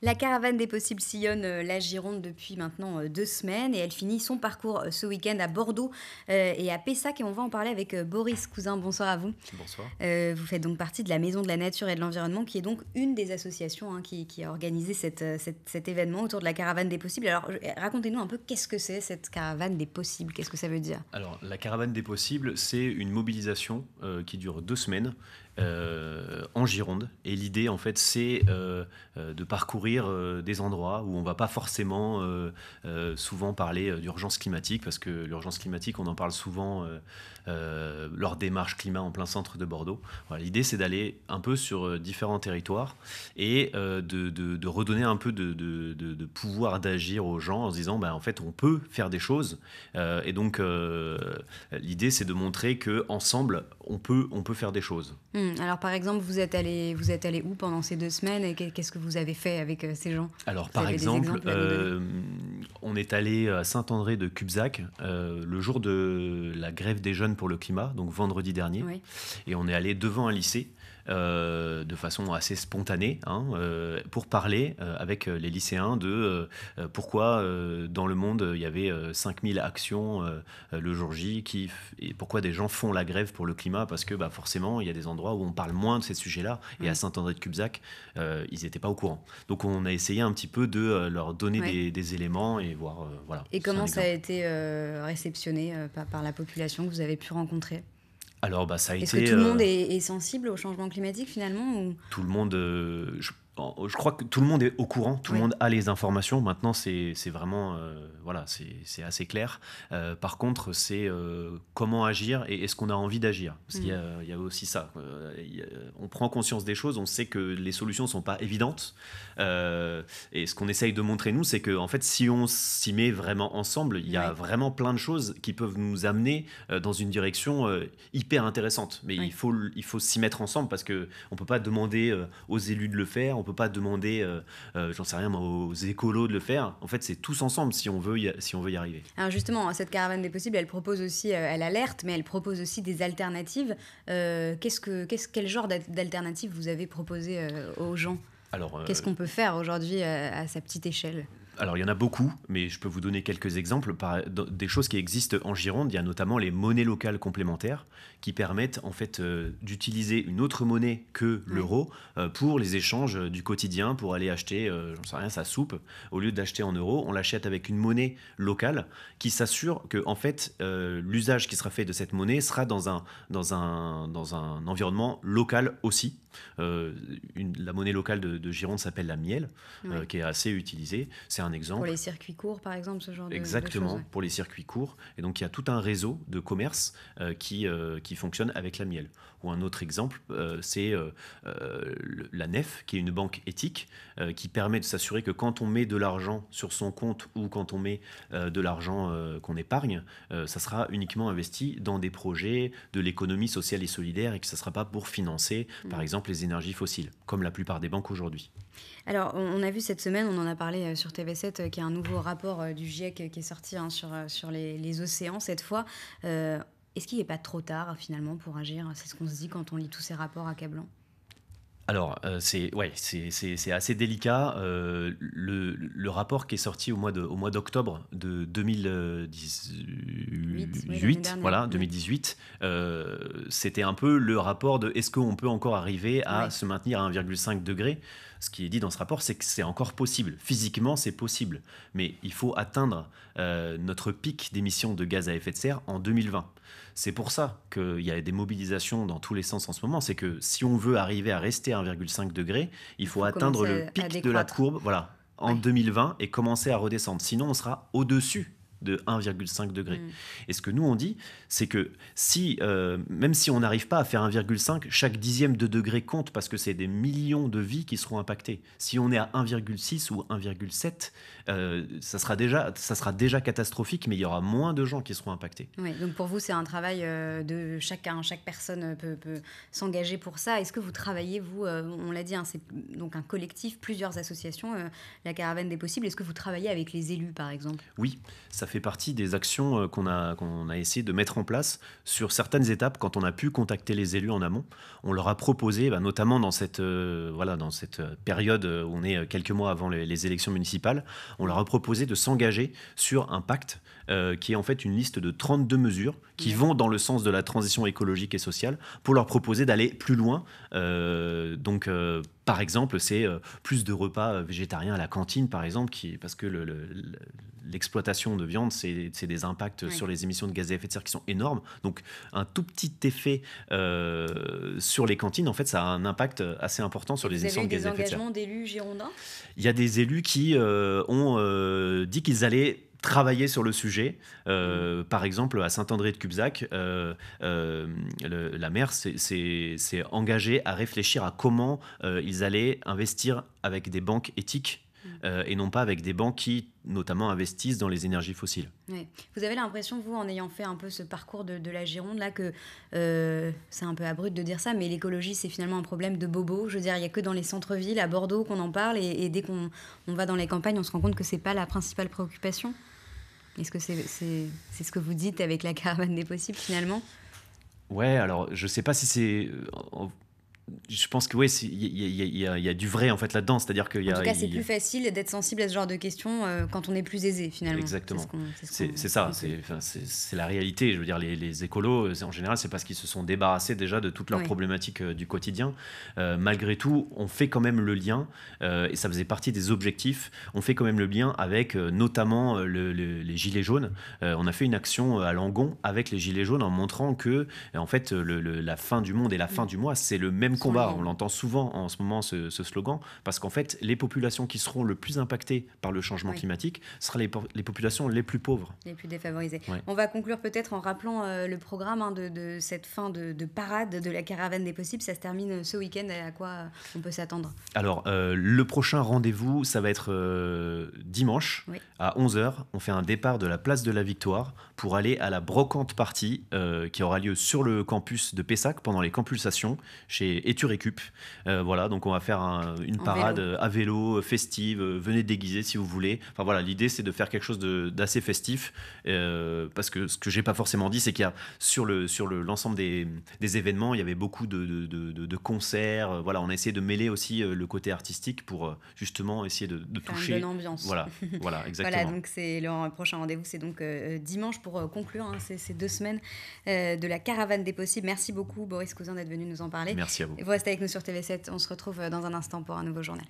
La caravane des possibles sillonne euh, la Gironde depuis maintenant euh, deux semaines et elle finit son parcours euh, ce week-end à Bordeaux et à Pessac. Et on va en parler avec Boris Cousin. Bonsoir à vous. Bonsoir. vous faites donc partie de la Maison de la Nature et de l'Environnement, qui est donc une des associations hein, qui, a organisé cet événement autour de la caravane des possibles. Alors racontez-nous un peu qu'est-ce que c'est cette caravane des possibles Qu'est-ce que ça veut dire Alors la caravane des possibles, c'est une mobilisation qui dure deux semaines en Gironde. Et l'idée, en fait, c'est de parcourir euh, des endroits où on ne va pas forcément euh, euh, souvent parler d'urgence climatique, parce que l'urgence climatique, on en parle souvent lors des marches climat en plein centre de Bordeaux. L'idée, c'est d'aller un peu sur différents territoires et de, redonner un peu de, pouvoir d'agir aux gens en se disant, bah, en fait, on peut faire des choses. et donc, l'idée, c'est de montrer que ensemble on peut, on peut faire des choses. Hmm, alors par exemple, vous êtes allé, vous êtes allé où pendant ces deux semaines et qu'est-ce que vous avez fait avec euh, ces gens Alors par exemple, on est allé à Saint-André de Cubzac euh, le jour de la grève des jeunes pour le climat, donc vendredi dernier. Et on est allé devant un lycée euh, de façon assez spontanée hein, euh, pour parler avec les lycéens de pourquoi dans le monde il y avait 5000 actions le jour J qui, et pourquoi des gens font la grève pour le climat parce que bah, forcément il y a des endroits où on parle moins de ces sujets-là et à mm. Saint-André-de-Cubzac ils n'étaient pas au courant. Donc on a essayé un petit peu de leur donner des, éléments et voir. Euh, voilà, et comment ça a été euh, réceptionné euh, par, la population que vous avez pu rencontrer Alors, bah, ça a est été. ce que tout le monde est, sensible au changement climatique finalement Tout le monde. Je je crois que tout le monde est au courant, tout le monde a les informations. Maintenant, c'est vraiment, euh, voilà, c'est assez clair. Euh, par contre, c'est euh, comment agir et est-ce qu'on a envie d'agir Parce qu'il y, a mm. aussi ça. on prend conscience des choses, on sait que les solutions sont pas évidentes. et ce qu'on essaye de montrer nous, c'est que en fait, si on s'y met vraiment ensemble, il y a vraiment plein de choses qui peuvent nous amener dans une direction hyper intéressante. Mais il faut, il faut s'y mettre ensemble parce que on peut pas demander aux élus de le faire. On on peut pas demander, euh, euh, j'en sais rien, aux écolos de le faire. En fait, c'est tous ensemble si on veut y, si on veut y arriver. justement, hein, cette caravane des possibles, elle propose aussi, euh, elle alerte, mais elle propose aussi des alternatives. qu'est-ce que, qu'est-ce, quel genre d'alternatives vous avez proposé aux gens alors, qu'est-ce qu'on peut faire aujourd'hui à sa petite échelle alors il y en a beaucoup, mais je peux vous donner quelques exemples des choses qui existent en Gironde. Il y a notamment les monnaies locales complémentaires qui permettent en fait euh, d'utiliser une autre monnaie que l'euro euh, pour les échanges du quotidien, pour aller acheter, euh, j'en sais rien, sa soupe. Au lieu d'acheter en euros, on l'achète avec une monnaie locale qui s'assure que en fait l'usage qui sera fait de cette monnaie sera dans un, dans un, dans un environnement local aussi. Euh, une, la monnaie locale de, Gironde s'appelle la miel, euh, qui est assez utilisée. C'est un exemple. Pour les circuits courts, par exemple, ce genre Exactement, choses. Exactement, pour les circuits courts. Et donc, il y a tout un réseau de commerce euh, qui, qui fonctionne avec la miel. Ou un autre exemple, c'est la NEF, qui est une banque éthique, qui permet de s'assurer que quand on met de l'argent sur son compte ou quand on met de l'argent qu'on épargne, ça sera uniquement investi dans des projets de l'économie sociale et solidaire et que ça ne sera pas pour financer, par mm. exemple, les énergies fossiles, comme la plupart des banques aujourd'hui. Alors, on a vu cette semaine, on en a parlé euh, sur TV7, euh, y a un nouveau rapport euh, du GIEC qui est sorti hein, sur, sur les, océans cette fois. Est-ce qu'il n'est pas trop tard finalement pour agir C'est ce qu'on se dit quand on lit tous ces rapports accablants alors, euh, c'est ouais, c'est assez délicat. Euh, le, rapport qui est sorti au mois mois d'octobre de 2018, voilà, 2018, mmh. euh, c'était un peu le rapport de est-ce qu'on peut encore arriver à se maintenir à 1,5 degré ce qui est dit dans ce rapport, c'est que c'est encore possible. Physiquement, c'est possible. Mais il faut atteindre euh, notre pic d'émissions de gaz à effet de serre en 2020. C'est pour ça qu'il y a des mobilisations dans tous les sens en ce moment. C'est que si on veut arriver à rester à 1,5 degré, il faut, atteindre le pic de la courbe voilà, en 2020 et commencer à redescendre. Sinon, on sera au-dessus de 1,5 degré. Mm. Et ce que nous on dit, c'est que si, euh, même si on n'arrive pas à faire 1,5, chaque dixième de degré compte parce que c'est des millions de vies qui seront impactées. Si on est à 1,6 ou 1,7, euh, ça sera déjà, ça sera déjà catastrophique, mais il y aura moins de gens qui seront impactés. Oui, donc pour vous, c'est un travail euh, de chacun, chaque personne peut, peut s'engager pour ça. Est-ce que vous travaillez, vous, on l'a dit, hein, c'est donc un collectif, plusieurs associations, la caravane des possibles. Est-ce que vous travaillez avec les élus, par exemple Oui, ça fait partie des actions euh, qu'on a, qu'on a essayé de mettre en place sur certaines étapes quand on a pu contacter les élus en amont. On leur a proposé, bah, notamment dans cette, euh, voilà, dans cette euh, période où on est quelques mois avant les, élections municipales, on leur a proposé de s'engager sur un pacte qui est en fait une liste de 32 mesures qui vont dans le sens de la transition écologique et sociale pour leur proposer d'aller plus loin. donc, par exemple, c'est euh, plus de repas euh, végétariens à la cantine, par exemple, parce que l'exploitation de viande, c'est des impacts sur les émissions de gaz à effet de serre qui sont énormes. Donc, un tout petit effet euh, sur les cantines, en fait, ça a un impact assez important sur les émissions de gaz à effet de serre. des engagements d'élus girondins Il y a des élus qui ont dit qu'ils allaient travailler sur le sujet. Euh, mm. par exemple, à Saint-André de Cubzac, euh, euh, la maire s'est engagée à réfléchir à comment ils allaient investir avec des banques éthiques mm. et non pas avec des banques qui notamment investissent dans les énergies fossiles. Vous avez l'impression, vous, en ayant fait un peu ce parcours de, la Gironde, là, que c'est un peu abrupt de dire ça, mais l'écologie, c'est finalement un problème de bobo. Je veux dire, il n'y a que dans les centres-villes, à Bordeaux, qu'on en parle, et, et dès qu'on va dans les campagnes, on se rend compte que ce n'est pas la principale préoccupation. Est-ce que c'est ce que vous dites avec la caravane des possibles finalement Ouais, alors je sais pas si c'est euh, je pense que oui, il y, a du vrai en fait là-dedans. C'est-à-dire qu'il y En tout cas, c'est plus facile d'être sensible à ce genre de questions euh, quand on est plus aisé finalement. Exactement. C'est ça. C'est la réalité. Je veux dire, les, les écolos, euh, en général, c'est parce qu'ils se sont débarrassés déjà de toutes leurs problématiques euh, du quotidien. malgré tout, on fait quand même le lien, et ça faisait partie des objectifs. On fait quand même le lien avec notamment le, les gilets jaunes. on a fait une action à Langon avec les gilets jaunes en montrant que, en fait, le, la fin du monde et la mm. fin du mois, c'est le même combat, on l'entend souvent en ce moment ce, slogan, parce qu'en fait, les populations qui seront le plus impactées par le changement climatique seront les, populations les plus pauvres. Les plus défavorisées. On va conclure peut-être en rappelant euh, le programme hein, de, cette fin de, parade de la caravane des possibles. Ça se termine euh, ce week-end, à quoi euh, on peut s'attendre Alors, le prochain rendez-vous, ça va être dimanche à 11h. On fait un départ de la place de la Victoire pour aller à la brocante partie qui aura lieu sur le campus de Pessac pendant les compulsations chez et tu récupes, euh, voilà, donc on va faire une parade à vélo, euh, festive, euh, venez déguiser si vous voulez. Enfin voilà, l'idée c'est de faire quelque chose d'assez festif, parce que ce que j'ai pas forcément dit, c'est qu'il y a sur l'ensemble le, sur le, des, des, événements, il y avait beaucoup de, concerts. Voilà, on a essayé de mêler aussi le côté artistique pour justement essayer de, toucher. Une bonne ambiance. Voilà, voilà, exactement. voilà, donc c'est le prochain rendez-vous, c'est donc dimanche pour conclure ces, hein, ces, deux semaines de la caravane des possibles. Merci beaucoup Boris Cousin d'être venu nous en parler. Merci à vous. Vous restez avec nous sur TV7. On se retrouve euh, dans un instant pour un nouveau journal.